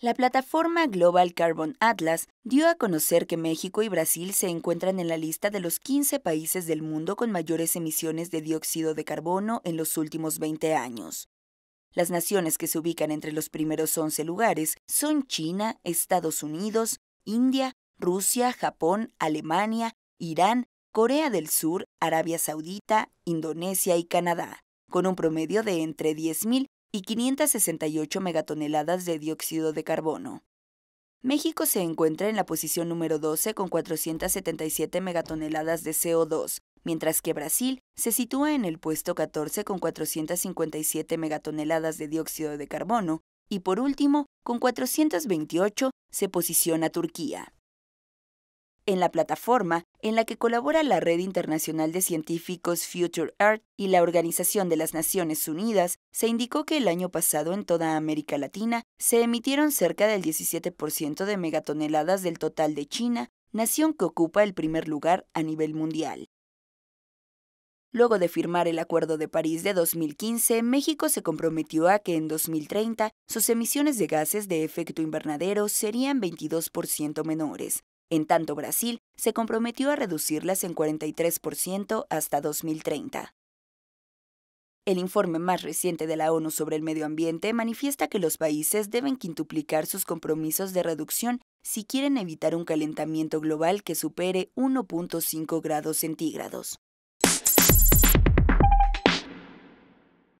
La plataforma Global Carbon Atlas dio a conocer que México y Brasil se encuentran en la lista de los 15 países del mundo con mayores emisiones de dióxido de carbono en los últimos 20 años. Las naciones que se ubican entre los primeros 11 lugares son China, Estados Unidos, India, Rusia, Japón, Alemania, Irán, Corea del Sur, Arabia Saudita, Indonesia y Canadá, con un promedio de entre 10.000 y 568 megatoneladas de dióxido de carbono. México se encuentra en la posición número 12 con 477 megatoneladas de CO2, mientras que Brasil se sitúa en el puesto 14 con 457 megatoneladas de dióxido de carbono y por último, con 428 se posiciona Turquía en la plataforma en la que colabora la Red Internacional de Científicos Future Earth y la Organización de las Naciones Unidas, se indicó que el año pasado en toda América Latina se emitieron cerca del 17% de megatoneladas del total de China, nación que ocupa el primer lugar a nivel mundial. Luego de firmar el Acuerdo de París de 2015, México se comprometió a que en 2030 sus emisiones de gases de efecto invernadero serían 22% menores, en tanto, Brasil se comprometió a reducirlas en 43% hasta 2030. El informe más reciente de la ONU sobre el medio ambiente manifiesta que los países deben quintuplicar sus compromisos de reducción si quieren evitar un calentamiento global que supere 1.5 grados centígrados.